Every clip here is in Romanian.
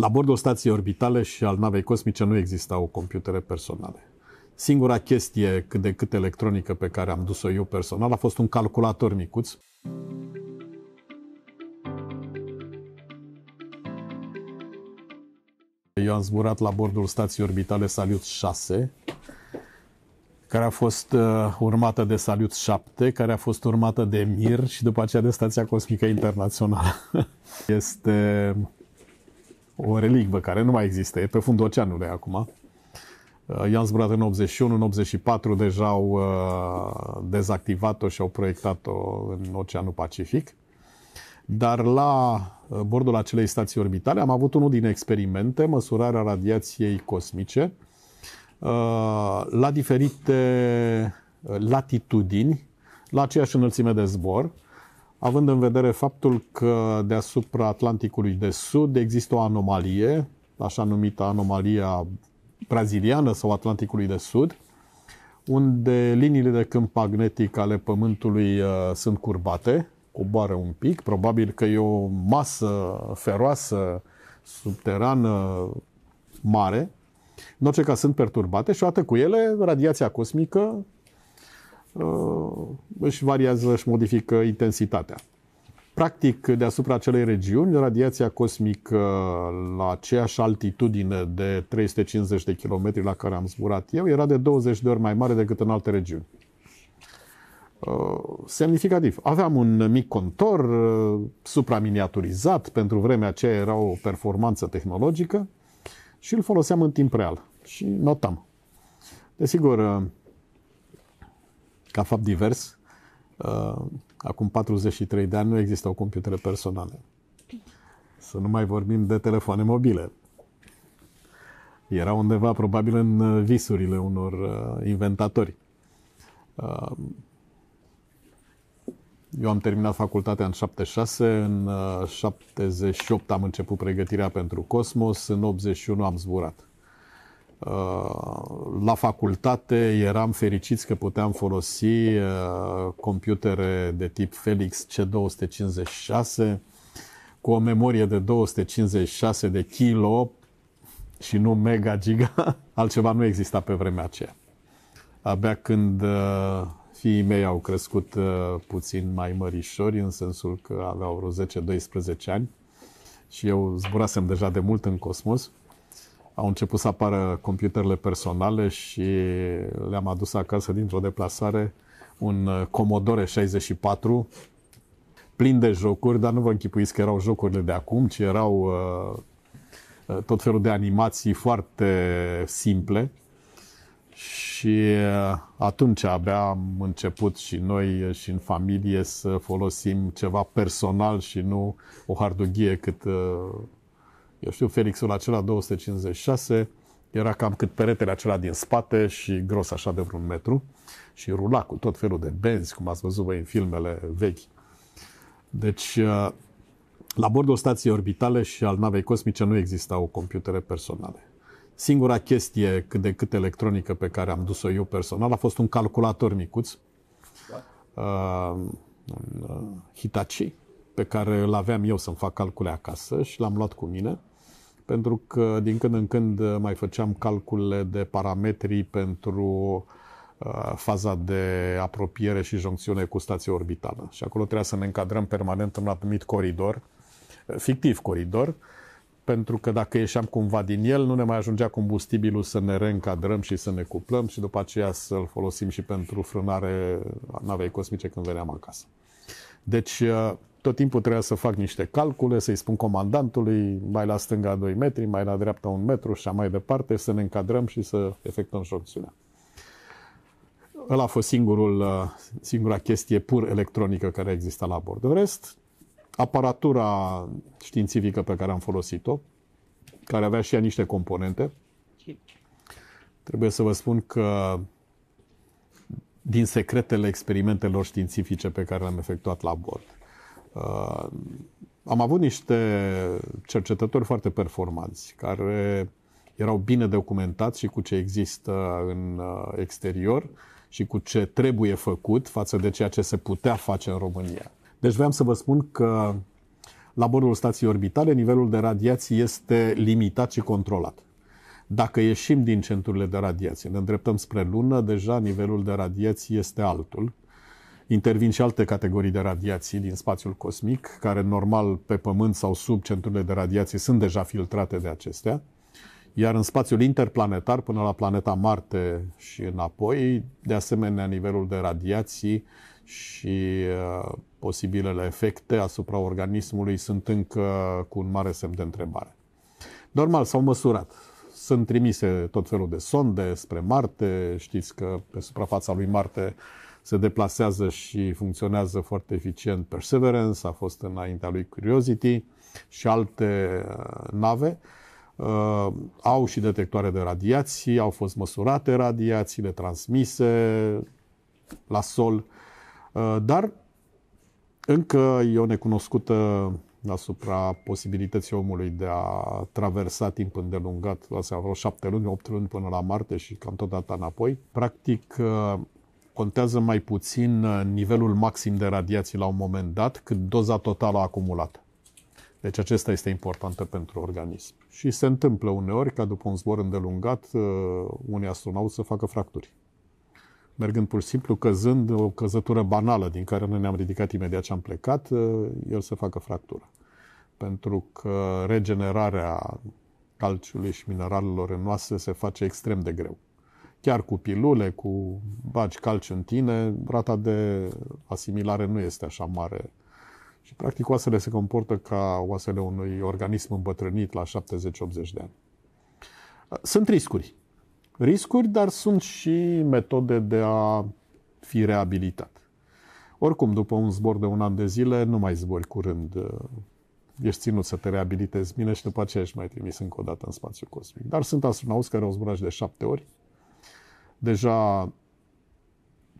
La bordul stației orbitale și al navei cosmice nu existau computere personale. Singura chestie cât de cât electronică pe care am dus-o eu personal a fost un calculator micuț. Eu am zburat la bordul stației orbitale Salut 6, care a fost uh, urmată de Salut 7, care a fost urmată de Mir și după aceea de Stația Cosmică Internațională. este o relicvă care nu mai există, e pe fundul oceanului acum. Uh, i-am zburat în 81, în 84 deja au uh, dezactivat-o și au proiectat-o în Oceanul Pacific. Dar la uh, bordul acelei stații orbitale am avut unul din experimente, măsurarea radiației cosmice, la diferite latitudini, la aceeași înălțime de zbor, având în vedere faptul că deasupra Atlanticului de Sud există o anomalie, așa numită anomalia braziliană sau Atlanticului de Sud, unde liniile de câmp magnetic ale Pământului uh, sunt curbate, coboară un pic, probabil că e o masă feroasă, subterană, mare, în orice caz sunt perturbate și odată cu ele radiația cosmică Uh, își variază, își modifică intensitatea. Practic, deasupra acelei regiuni, radiația cosmică la aceeași altitudine de 350 de kilometri la care am zburat eu era de 20 de ori mai mare decât în alte regiuni. Uh, semnificativ. Aveam un mic contor uh, supraminiaturizat, pentru vremea aceea era o performanță tehnologică și îl foloseam în timp real și notam. Desigur, ca fapt divers, uh, acum 43 de ani nu existau computere personale. Să nu mai vorbim de telefoane mobile. Era undeva probabil în uh, visurile unor uh, inventatori. Eu am terminat facultatea în 76, în 78 am început pregătirea pentru Cosmos, în 81 am zburat la facultate eram fericiți că puteam folosi uh, computere de tip Felix C256 cu o memorie de 256 de kilo și nu mega giga, altceva nu exista pe vremea aceea. Abia când uh, fiii mei au crescut uh, puțin mai mărișori, în sensul că aveau vreo 10-12 ani și eu zburasem deja de mult în cosmos, au început să apară computerele personale și le-am adus acasă dintr-o deplasare un uh, Commodore 64 plin de jocuri, dar nu vă închipuiți că erau jocurile de acum, ci erau uh, uh, tot felul de animații foarte simple și atunci abia am început și noi și în familie să folosim ceva personal și nu o hardughie cât uh, eu știu, Felixul acela 256 era cam cât peretele acela din spate și gros așa de vreun metru și rula cu tot felul de benzi, cum ați văzut voi în filmele vechi. Deci, uh, la bordul stației orbitale și al navei cosmice nu existau computere personale. Singura chestie cât de cât electronică pe care am dus-o eu personal a fost un calculator micuț, da. Hitachi, pe care îl aveam eu să-mi fac calcule acasă și l-am luat cu mine – pentru că din când în când mai făceam calculele de parametri pentru uh, faza de apropiere și joncțiune cu stația orbitală. Și acolo trebuia să ne încadrăm permanent în un anumit coridor, uh, fictiv coridor, pentru că dacă ieșeam cumva din el, nu ne mai ajungea combustibilul să ne reîncadrăm și să ne cuplăm și după aceea să-l folosim și pentru frânare navei cosmice când veneam acasă. Deci, uh, tot timpul trebuia să fac niște calcule, să-i spun comandantului, mai la stânga 2 metri, mai la dreapta 1 metru și așa mai departe, să ne încadrăm și să efectuăm jocțiunea. acțiunea. Ăla a fost singurul, uh, singura chestie pur electronică care exista la bord. În rest, aparatura științifică pe care am folosit-o, care avea și ea niște componente, trebuie să vă spun că din secretele experimentelor științifice pe care le-am efectuat la bord Uh, am avut niște cercetători foarte performanți care erau bine documentați și cu ce există în uh, exterior și cu ce trebuie făcut față de ceea ce se putea face în România. Deci vreau să vă spun că la bordul stației orbitale nivelul de radiații este limitat și controlat. Dacă ieșim din centrurile de radiație, ne îndreptăm spre lună, deja nivelul de radiație este altul Intervin și alte categorii de radiații din spațiul cosmic, care normal pe Pământ sau sub centurile de radiație sunt deja filtrate de acestea. Iar în spațiul interplanetar, până la planeta Marte și înapoi, de asemenea, nivelul de radiații și uh, posibilele efecte asupra organismului sunt încă cu un mare semn de întrebare. Normal, s-au măsurat sunt trimise tot felul de sonde spre Marte. Știți că pe suprafața lui Marte se deplasează și funcționează foarte eficient Perseverance, a fost înaintea lui Curiosity și alte uh, nave. Uh, au și detectoare de radiații, au fost măsurate radiațiile transmise la sol, uh, dar încă e o necunoscută asupra posibilității omului de a traversa timp îndelungat, asta vreo șapte luni, opt luni până la Marte și cam tot data înapoi. Practic, uh, contează mai puțin uh, nivelul maxim de radiații la un moment dat, cât doza totală acumulată. Deci acesta este importantă pentru organism. Și se întâmplă uneori ca după un zbor îndelungat uh, unii astronauți să facă fracturi mergând pur și simplu, căzând o căzătură banală din care noi ne-am ridicat imediat ce am plecat, ă, el să facă fractură. Pentru că regenerarea calciului și mineralelor în oase se face extrem de greu. Chiar cu pilule, cu baci calciu în tine, rata de asimilare nu este așa mare. Și practic oasele se comportă ca oasele unui organism îmbătrânit la 70-80 de ani. Sunt riscuri riscuri, dar sunt și metode de a fi reabilitat. Oricum, după un zbor de un an de zile, nu mai zbori curând. Eh, ești ținut să te reabilitezi bine și după aceea ești mai trimis încă o dată în spațiu cosmic. Dar sunt astronauți care au zburat de șapte ori. Deja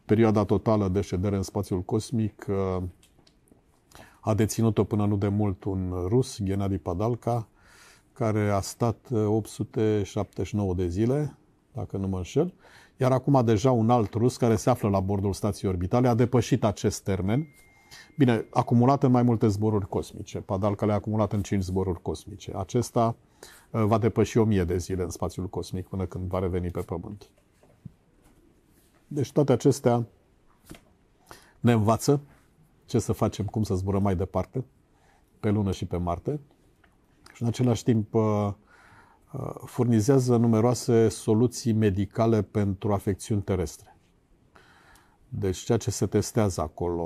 perioada totală de ședere în spațiul cosmic eh, a deținut-o până nu de mult un rus, Gennady Padalka, care a stat 879 eh, de zile dacă nu mă înșel, iar acum deja un alt rus care se află la bordul stației orbitale a depășit acest termen. Bine, acumulat în mai multe zboruri cosmice. Padalca le-a acumulat în 5 zboruri cosmice. Acesta uh, va depăși 1000 de zile în spațiul cosmic până când va reveni pe Pământ. Deci toate acestea ne învață ce să facem, cum să zburăm mai departe, pe Lună și pe Marte. Și în același timp uh, furnizează numeroase soluții medicale pentru afecțiuni terestre. Deci ceea ce se testează acolo,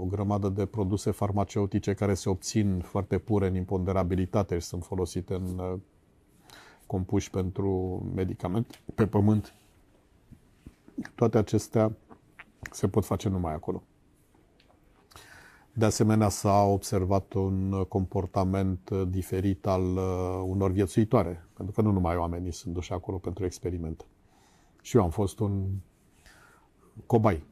o grămadă de produse farmaceutice care se obțin foarte pure în imponderabilitate și sunt folosite în uh, compuși pentru medicament pe pământ. Toate acestea se pot face numai acolo. De asemenea, s-a observat un comportament diferit al uh, unor viețuitoare, pentru că nu numai oamenii sunt duși acolo pentru experimente. Și eu am fost un cobai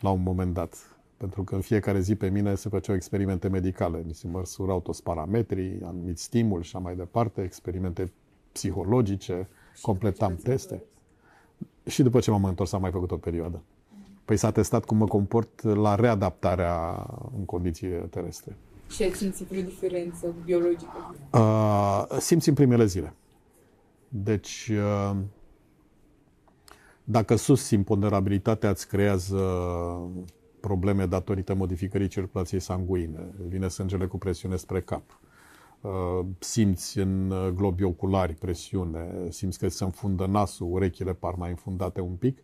la un moment dat, pentru că în fiecare zi pe mine se făceau experimente medicale. Mi se măsurau toți parametrii, anumit stimul și mai departe, experimente psihologice, și completam teste. Și după ce m-am întors, am mai făcut o perioadă. Păi s-a testat cum mă comport la readaptarea în condiții terestre. Și ai simțit o diferență biologică? Uh, simți în primele zile. Deci, uh, dacă sus imponderabilitatea îți creează probleme datorită modificării circulației sanguine, vine sângele cu presiune spre cap, uh, simți în globi oculari presiune, simți că se înfundă nasul, urechile par mai înfundate un pic,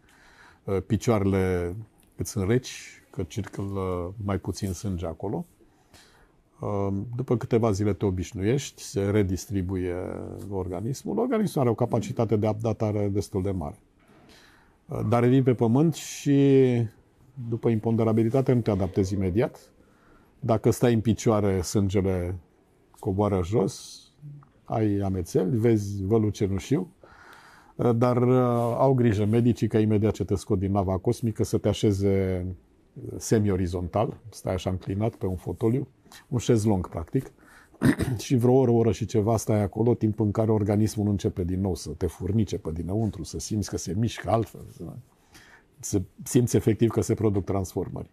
Ă, picioarele cât sunt reci, că circulă mai puțin sânge acolo. Ă, după câteva zile te obișnuiești, se redistribuie organismul. Organismul are o capacitate de adaptare destul de mare. Ă, dar revii pe pământ și după imponderabilitate nu te adaptezi imediat. Dacă stai în picioare, sângele coboară jos, ai amețeli, vezi vălul cenușiu, Eh, dar eh, au grijă medicii că imediat ce te scot din nava cosmică să te așeze eh, semi-orizontal, stai așa înclinat pe un fotoliu, un șezlong practic, și vreo oră, oră și ceva stai acolo, timp în care organismul începe din nou să te furnice pe dinăuntru, să simți că se mișcă altfel, să simți efectiv că se produc transformări.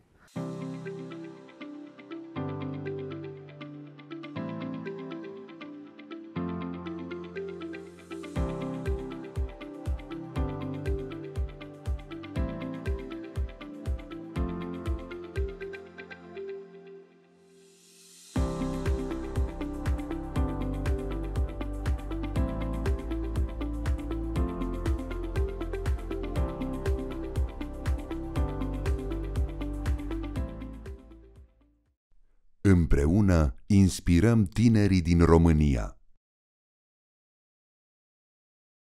Împreună inspirăm tinerii din România.